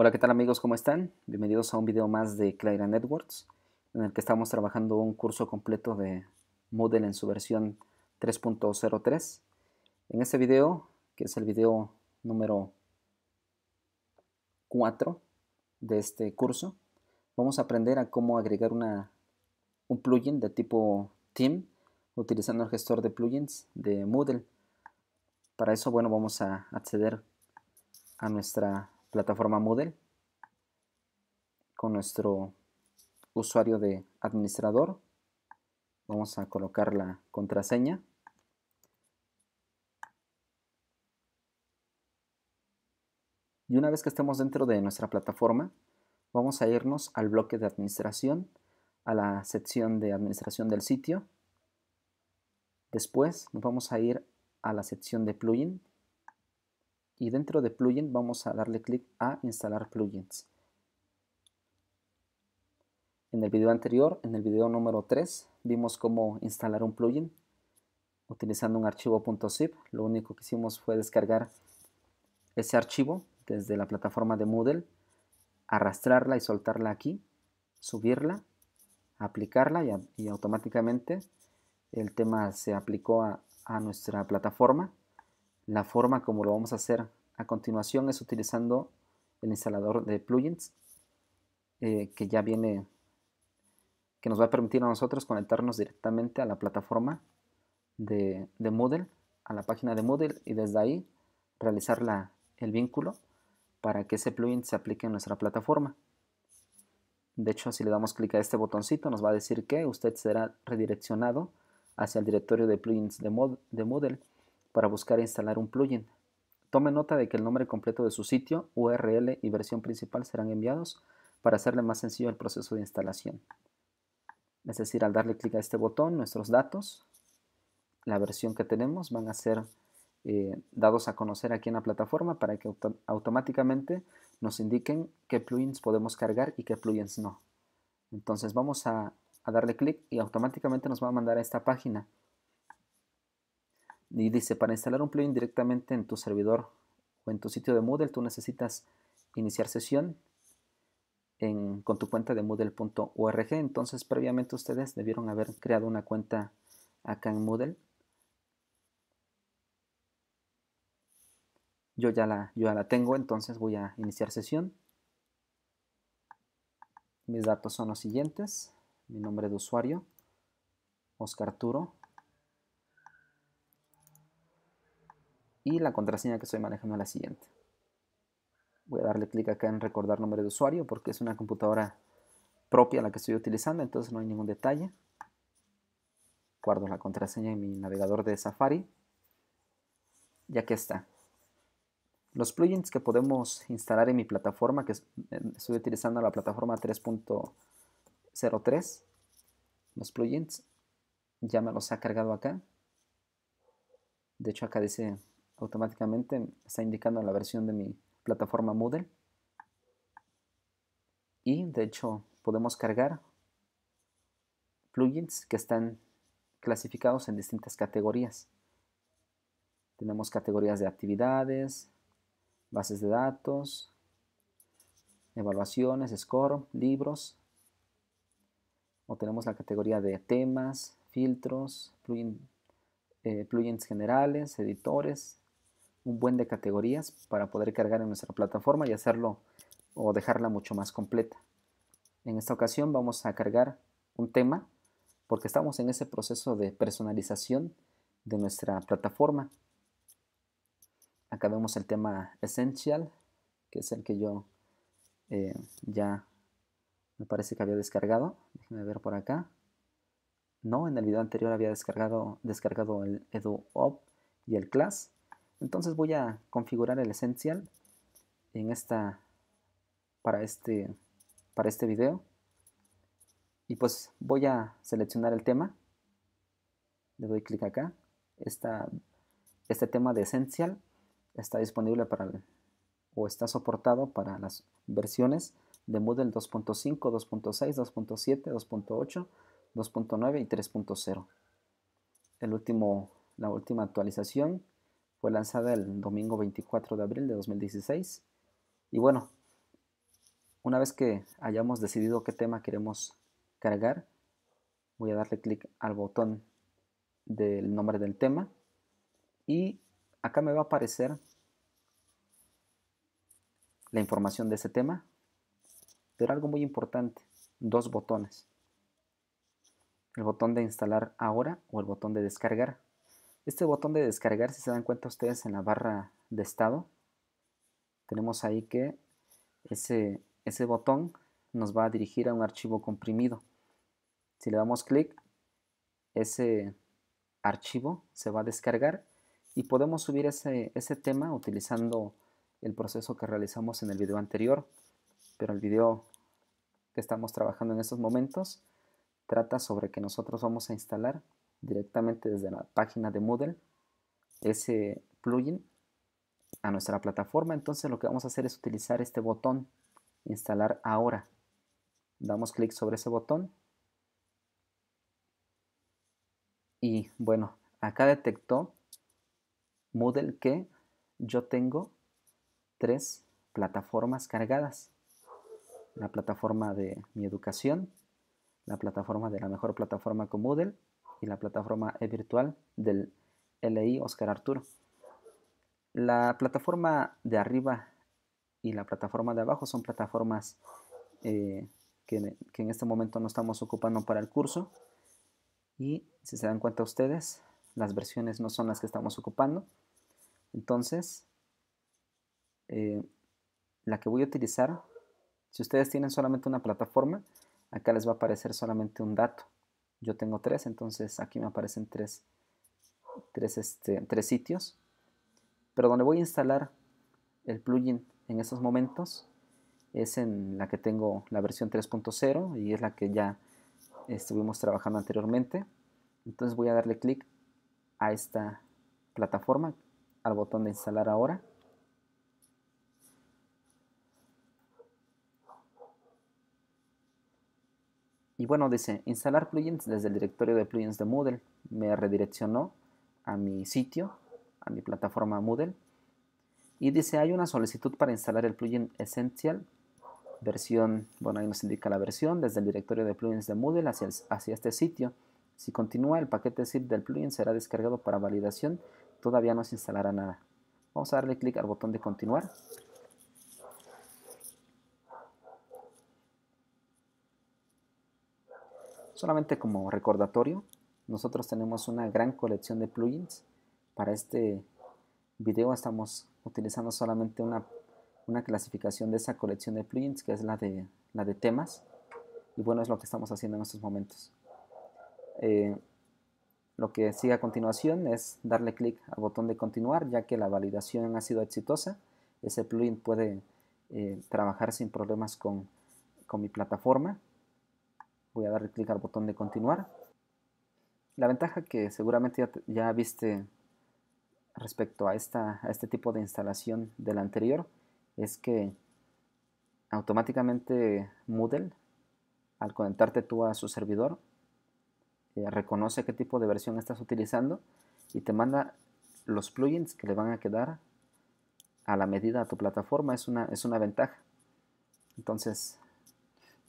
Hola, ¿qué tal amigos? ¿Cómo están? Bienvenidos a un video más de Clara Networks, en el que estamos trabajando un curso completo de Moodle en su versión 3.03. En este video, que es el video número 4 de este curso, vamos a aprender a cómo agregar una, un plugin de tipo Team utilizando el gestor de plugins de Moodle. Para eso, bueno, vamos a acceder a nuestra plataforma Moodle con nuestro usuario de administrador. Vamos a colocar la contraseña. Y una vez que estemos dentro de nuestra plataforma, vamos a irnos al bloque de administración, a la sección de administración del sitio. Después nos vamos a ir a la sección de plugin y dentro de plugin vamos a darle clic a instalar plugins. En el video anterior, en el video número 3, vimos cómo instalar un plugin utilizando un archivo .zip. Lo único que hicimos fue descargar ese archivo desde la plataforma de Moodle, arrastrarla y soltarla aquí, subirla, aplicarla y, automáticamente el tema se aplicó a nuestra plataforma la forma como lo vamos a hacer a continuación es utilizando el instalador de plugins eh, que ya viene, que nos va a permitir a nosotros conectarnos directamente a la plataforma de, Moodle, a la página de Moodle y desde ahí realizar el vínculo para que ese plugin se aplique en nuestra plataforma. De hecho, si le damos clic a este botoncito, nos va a decir que usted será redireccionado hacia el directorio de plugins de, Moodle para buscar e instalar un plugin. Tome nota de que el nombre completo de su sitio, URL y versión principal serán enviados para hacerle más sencillo el proceso de instalación. Es decir, al darle clic a este botón, nuestros datos, la versión que tenemos, van a ser eh, dados a conocer aquí en la plataforma para que automáticamente nos indiquen qué plugins podemos cargar y qué plugins no. Entonces vamos a darle clic y automáticamente nos va a mandar a esta página y dice, para instalar un plugin directamente en tu servidor o en tu sitio de Moodle, tú necesitas iniciar sesión con tu cuenta de moodle.org. Entonces, previamente ustedes debieron haber creado una cuenta acá en Moodle. Yo ya la, yo ya la tengo, entonces voy a iniciar sesión. Mis datos son los siguientes. Mi nombre de usuario, Oscar Arturo y la contraseña que estoy manejando es la siguiente. Voy a darle clic acá en recordar nombre de usuario porque es una computadora propia la que estoy utilizando, entonces no hay ningún detalle. Guardo la contraseña en mi navegador de Safari. Y aquí está. Los plugins que podemos instalar en mi plataforma, que estoy utilizando la plataforma 3.03, los plugins ya me los ha cargado acá. De hecho acá dice automáticamente está indicando la versión de mi plataforma Moodle. Y de hecho podemos cargar plugins que están clasificados en distintas categorías. Tenemos categorías de actividades, bases de datos, evaluaciones, score, libros. O tenemos la categoría de temas, filtros, eh, plugins generales, editores, un buen de categorías para poder cargar en nuestra plataforma y hacerlo o dejarla mucho más completa. En esta ocasión vamos a cargar un tema porque estamos en ese proceso de personalización de nuestra plataforma. Acá vemos el tema Essential, que es el que yo eh, ya me parece que había descargado. Déjenme ver por acá. No, en el video anterior había descargado, descargado el EduOp y el Class. Entonces voy a configurar el Essential en esta, para, este, para este video. Y pues voy a seleccionar el tema. Le doy clic acá. Esta, este tema de Essential está disponible para o está soportado para las versiones de Moodle 2.5, 2.6, 2.7, 2.8, 2.9 y 3.0. El último, la última actualización fue lanzada el domingo 24 de abril de 2016. Y bueno, una vez que hayamos decidido qué tema queremos cargar, voy a darle clic al botón del nombre del tema y acá me va a aparecer la información de ese tema, pero algo muy importante, dos botones, el botón de instalar ahora o el botón de descargar. Este botón de descargar, si se dan cuenta ustedes en la barra de estado, tenemos ahí que ese, ese botón nos va a dirigir a un archivo comprimido. Si le damos clic, ese archivo se va a descargar y podemos subir ese, ese tema utilizando el proceso que realizamos en el video anterior. Pero el video que estamos trabajando en estos momentos trata sobre que nosotros vamos a instalar directamente desde la página de Moodle ese plugin a nuestra plataforma. Entonces lo que vamos a hacer es utilizar este botón, instalar ahora. Damos clic sobre ese botón. Y bueno, acá detectó Moodle que yo tengo tres plataformas cargadas. La plataforma de mi educación, la plataforma de la mejor plataforma con Moodle y la plataforma e-virtual del LI Oscar Arturo. La plataforma de arriba y la plataforma de abajo son plataformas eh, que, en este momento no estamos ocupando para el curso. Y si se dan cuenta ustedes, las versiones no son las que estamos ocupando. Entonces, eh, la que voy a utilizar, si ustedes tienen solamente una plataforma, acá les va a aparecer solamente un dato yo tengo tres, entonces aquí me aparecen tres, este, tres sitios. Pero donde voy a instalar el plugin en estos momentos es en la que tengo la versión 3.0 y es la que ya estuvimos trabajando anteriormente. Entonces voy a darle clic a esta plataforma, al botón de instalar ahora. Y bueno, dice, instalar plugins desde el directorio de plugins de Moodle. Me redireccionó a mi sitio, a mi plataforma Moodle. Y dice, hay una solicitud para instalar el plugin Essential, versión, bueno, ahí nos indica la versión, desde el directorio de plugins de Moodle hacia, hacia este sitio. Si continúa, el paquete zip del plugin será descargado para validación. Todavía no se instalará nada. Vamos a darle clic al botón de continuar. Solamente como recordatorio, nosotros tenemos una gran colección de plugins. Para este video estamos utilizando solamente una, clasificación de esa colección de plugins, que es la de, temas. Y bueno, es lo que estamos haciendo en estos momentos. Eh, lo que sigue a continuación es darle clic al botón de continuar, ya que la validación ha sido exitosa. Ese plugin puede eh, trabajar sin problemas con mi plataforma. Voy a darle clic al botón de continuar. La ventaja que seguramente ya, viste respecto a, esta, este tipo de instalación del anterior es que automáticamente Moodle, al conectarte tú a su servidor, eh, reconoce qué tipo de versión estás utilizando y te manda los plugins que le van a quedar a la medida a tu plataforma. Es una, es una ventaja. Entonces,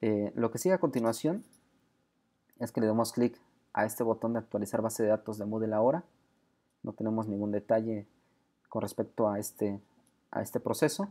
eh, lo que sigue a continuación es que le damos clic a este botón de actualizar base de datos de Moodle ahora. No tenemos ningún detalle con respecto a este, a este proceso.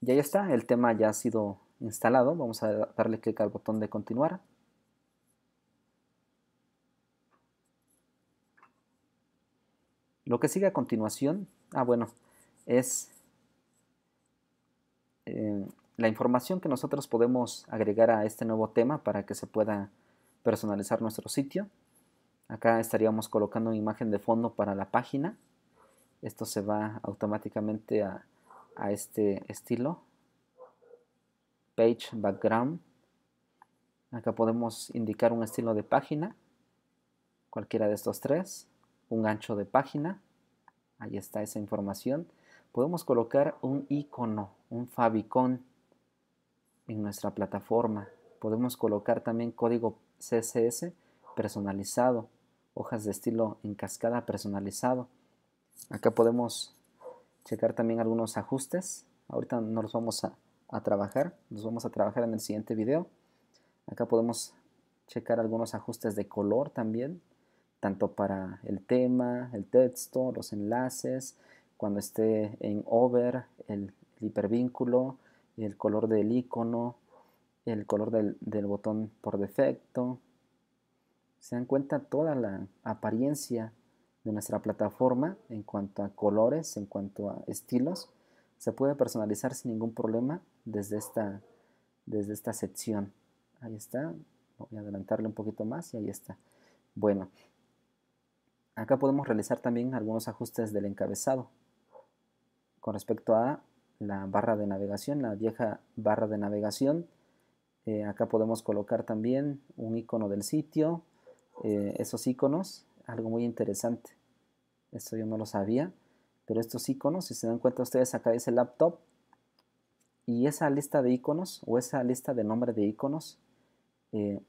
Y ahí está, el tema ya ha sido instalado. Vamos a darle clic al botón de continuar. Lo que sigue a continuación, ah bueno, es eh, la información que nosotros podemos agregar a este nuevo tema para que se pueda personalizar nuestro sitio. Acá estaríamos colocando una imagen de fondo para la página. Esto se va automáticamente a, a este estilo. Page Background. Acá podemos indicar un estilo de página, cualquiera de estos tres, un gancho de página, ahí está esa información podemos colocar un icono, un favicon en nuestra plataforma. Podemos colocar también código CSS personalizado, hojas de estilo en cascada personalizado. Acá podemos checar también algunos ajustes. Ahorita no los vamos a, a trabajar, los vamos a trabajar en el siguiente video. Acá podemos checar algunos ajustes de color también, tanto para el tema, el texto, los enlaces, cuando esté en over, el, hipervínculo, el color del icono, el color del, del, botón por defecto. Se dan cuenta toda la apariencia de nuestra plataforma en cuanto a colores, en cuanto a estilos. Se puede personalizar sin ningún problema desde esta, desde esta sección. Ahí está. Voy a adelantarle un poquito más y ahí está. Bueno, acá podemos realizar también algunos ajustes del encabezado con respecto a la barra de navegación, la vieja barra de navegación. Eh, acá podemos colocar también un icono del sitio, eh, esos iconos, algo muy interesante. Esto yo no lo sabía, pero estos iconos, si se dan cuenta ustedes, acá ese laptop y esa lista de iconos o esa lista de nombre de iconos eh,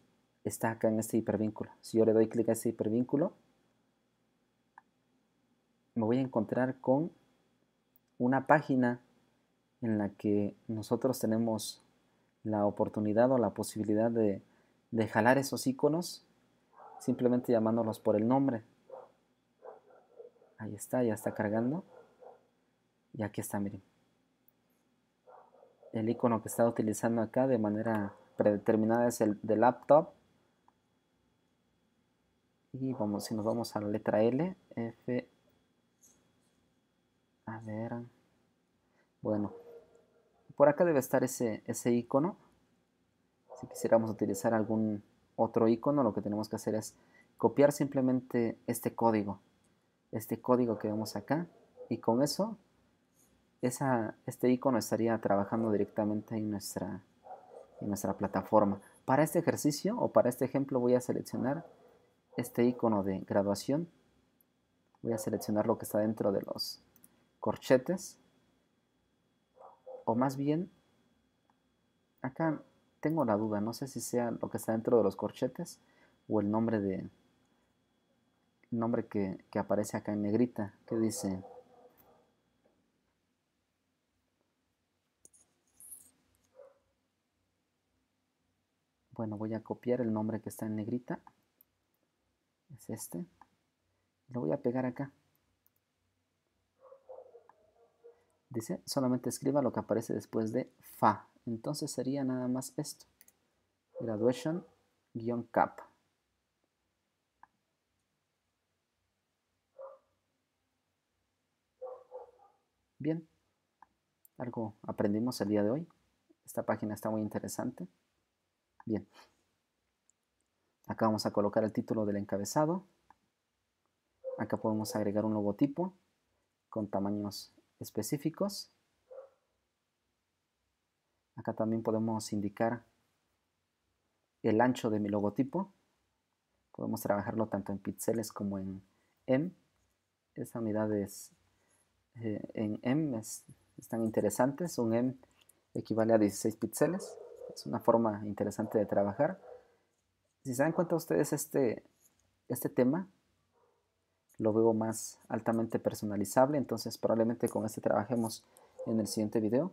está acá en este hipervínculo. Si yo le doy clic a este hipervínculo, me voy a encontrar con una página en la que nosotros tenemos la oportunidad o la posibilidad de, jalar esos iconos simplemente llamándolos por el nombre. Ahí está, ya está cargando. Y aquí está, miren. El icono que está utilizando acá de manera predeterminada es el de laptop. Y vamos, si nos vamos a la letra L, F, bueno. Por acá debe estar ese, ese icono. Si quisiéramos utilizar algún otro icono, lo que tenemos que hacer es copiar simplemente este código. Este código que vemos acá. Y con eso, este icono estaría trabajando directamente en nuestra, en nuestra plataforma. Para este ejercicio o para este ejemplo voy a seleccionar este icono de graduación. Voy a seleccionar lo que está dentro de los corchetes, o más bien, acá tengo la duda, no sé si sea lo que está dentro de los corchetes o el nombre de el nombre que, que aparece acá en negrita, que dice Bueno, voy a copiar el nombre que está en negrita. Es este. Lo voy a pegar acá. Dice, solamente escriba lo que aparece después de fa. Entonces sería nada más esto. Graduation-cap. Bien, algo aprendimos el día de hoy. Esta página está muy interesante. Bien, acá vamos a colocar el título del encabezado. Acá podemos agregar un logotipo con tamaños específicos. Acá también podemos indicar el ancho de mi logotipo. Podemos trabajarlo tanto en píxeles como en M. esta unidad es, eh, en M están interesantes. Un M equivale a 16 píxeles. Es una forma interesante de trabajar. Si se dan cuenta ustedes, este, este tema lo veo más altamente personalizable, entonces probablemente con este trabajemos en el siguiente video.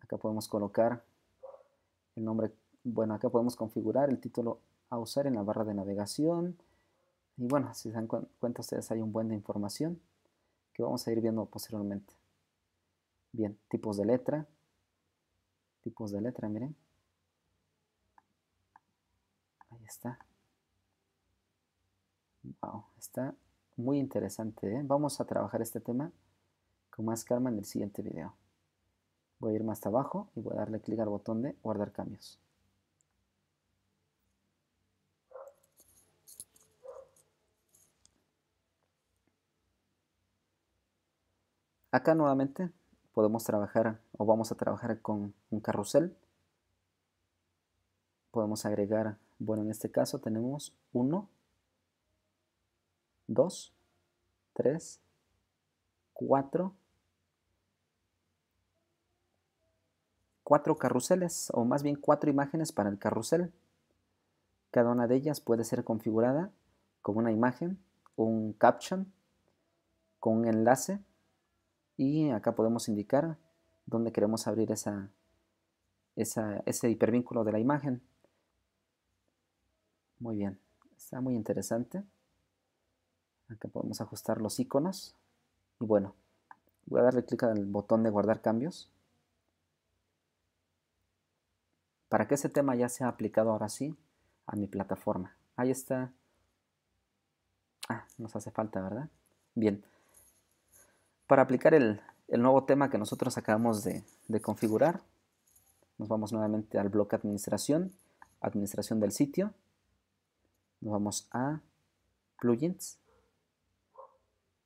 Acá podemos colocar el nombre, bueno, acá podemos configurar el título a usar en la barra de navegación. Y bueno, si se dan cuenta ustedes hay un buen de información que vamos a ir viendo posteriormente. Bien, tipos de letra. Tipos de letra, miren. Ahí está. Wow, está muy interesante. ¿eh? Vamos a trabajar este tema con más calma en el siguiente video. Voy a ir más abajo y voy a darle clic al botón de guardar cambios. Acá nuevamente podemos trabajar o vamos a trabajar con un carrusel. Podemos agregar, bueno en este caso tenemos uno. 2, 3, 4, 4 carruseles, o más bien cuatro imágenes para el carrusel. Cada una de ellas puede ser configurada con una imagen, un caption, con un enlace y acá podemos indicar dónde queremos abrir esa, ese hipervínculo de la imagen. Muy bien, está muy interesante. Aquí podemos ajustar los iconos. Y bueno, voy a darle clic al botón de guardar cambios. Para que ese tema ya sea aplicado ahora sí a mi plataforma. Ahí está. Ah, nos hace falta, ¿verdad? Bien. Para aplicar el, nuevo tema que nosotros acabamos de, configurar, nos vamos nuevamente al bloque administración, administración del sitio. Nos vamos a plugins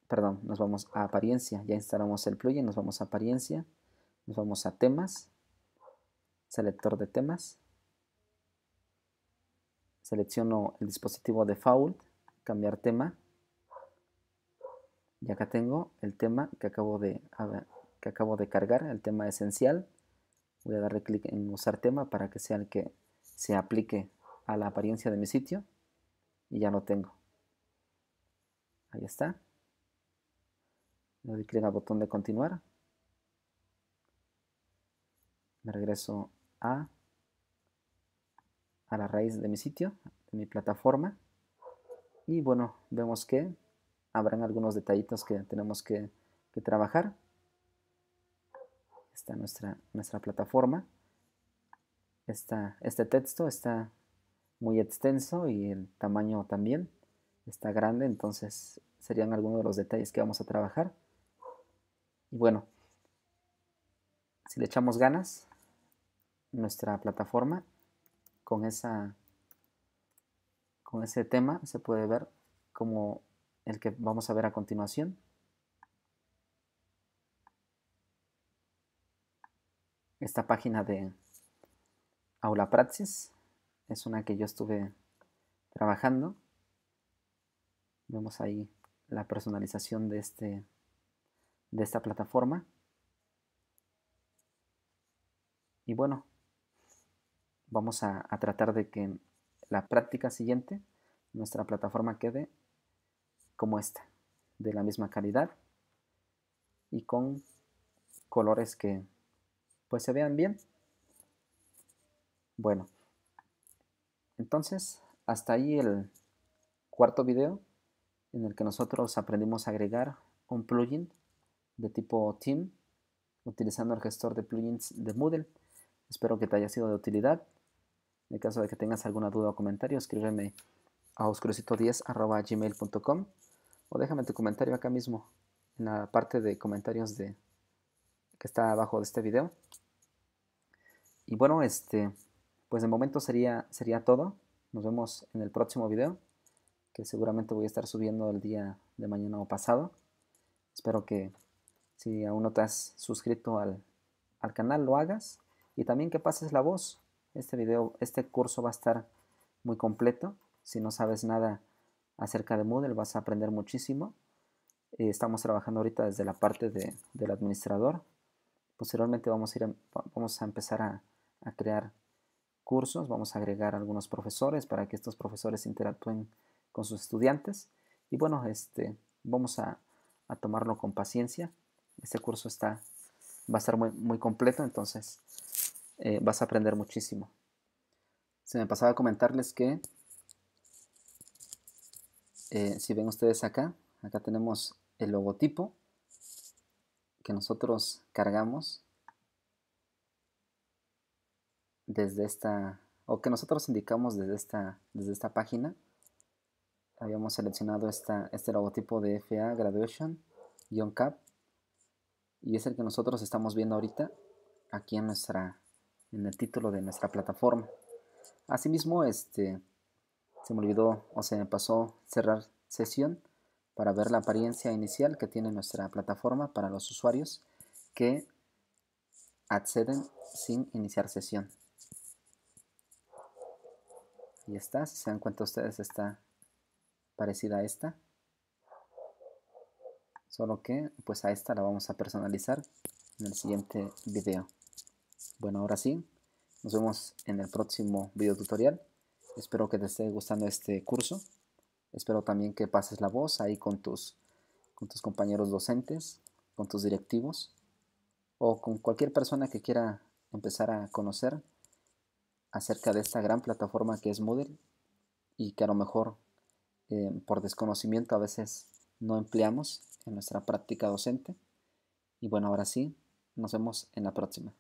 perdón, nos vamos a apariencia, ya instalamos el plugin, nos vamos a apariencia, nos vamos a temas, selector de temas, selecciono el dispositivo default, cambiar tema, y acá tengo el tema que acabo de, que acabo de cargar, el tema esencial, voy a darle clic en usar tema para que sea el que se aplique a la apariencia de mi sitio, y ya lo tengo. Ahí está. Le doy clic al botón de continuar. Me regreso a, a la raíz de mi sitio, de mi plataforma. Y bueno, vemos que habrán algunos detallitos que tenemos que, trabajar. Está nuestra, nuestra plataforma. este texto está muy extenso y el tamaño también está grande, entonces serían algunos de los detalles que vamos a trabajar. Y bueno, si le echamos ganas, nuestra plataforma con esa con ese tema se puede ver como el que vamos a ver a continuación. Esta página de Aula Praxis es una que yo estuve trabajando. Vemos ahí la personalización de este de esta plataforma. Y bueno, vamos a, tratar de que en la práctica siguiente nuestra plataforma quede como esta, de la misma calidad y con colores que pues se vean bien. Bueno, entonces hasta ahí el cuarto video en el que nosotros aprendimos a agregar un plugin de tipo Team utilizando el gestor de plugins de Moodle. Espero que te haya sido de utilidad. En caso de que tengas alguna duda o comentario, escríbeme a oscurecito10.gmail.com o déjame tu comentario acá mismo en la parte de comentarios de, que está abajo de este video. Y bueno, este, pues de momento sería, sería todo. Nos vemos en el próximo video, que seguramente voy a estar subiendo el día de mañana o pasado. Espero que si aún no te has suscrito al, canal, lo hagas. Y también que pases la voz. Este video, este curso va a estar muy completo. Si no sabes nada acerca de Moodle, vas a aprender muchísimo. Eh, estamos trabajando ahorita desde la parte del administrador. Posteriormente vamos a, ir vamos a empezar a, crear cursos, vamos a agregar algunos profesores para que estos profesores interactúen con sus estudiantes. Y bueno, este, vamos a, a tomarlo con paciencia. Este curso está, va a estar muy, muy completo, entonces eh, vas a aprender muchísimo. Se me pasaba a comentarles que, eh, si ven ustedes acá, acá tenemos el logotipo que nosotros cargamos desde esta, o que nosotros indicamos desde esta, desde esta página. Habíamos seleccionado esta, este logotipo de FA Graduation, Cap y es el que nosotros estamos viendo ahorita aquí en nuestra en el título de nuestra plataforma. Asimismo, este se me olvidó o se me pasó cerrar sesión para ver la apariencia inicial que tiene nuestra plataforma para los usuarios que acceden sin iniciar sesión. Y está, si se dan cuenta ustedes, está parecida a esta. Solo que pues a esta la vamos a personalizar en el siguiente video. Bueno, ahora sí, nos vemos en el próximo video tutorial. Espero que te esté gustando este curso. Espero también que pases la voz ahí con tus, con tus compañeros docentes, con tus directivos o con cualquier persona que quiera empezar a conocer acerca de esta gran plataforma que es Moodle y que a lo mejor eh, por desconocimiento a veces no empleamos en nuestra práctica docente. Y bueno, ahora sí, nos vemos en la próxima.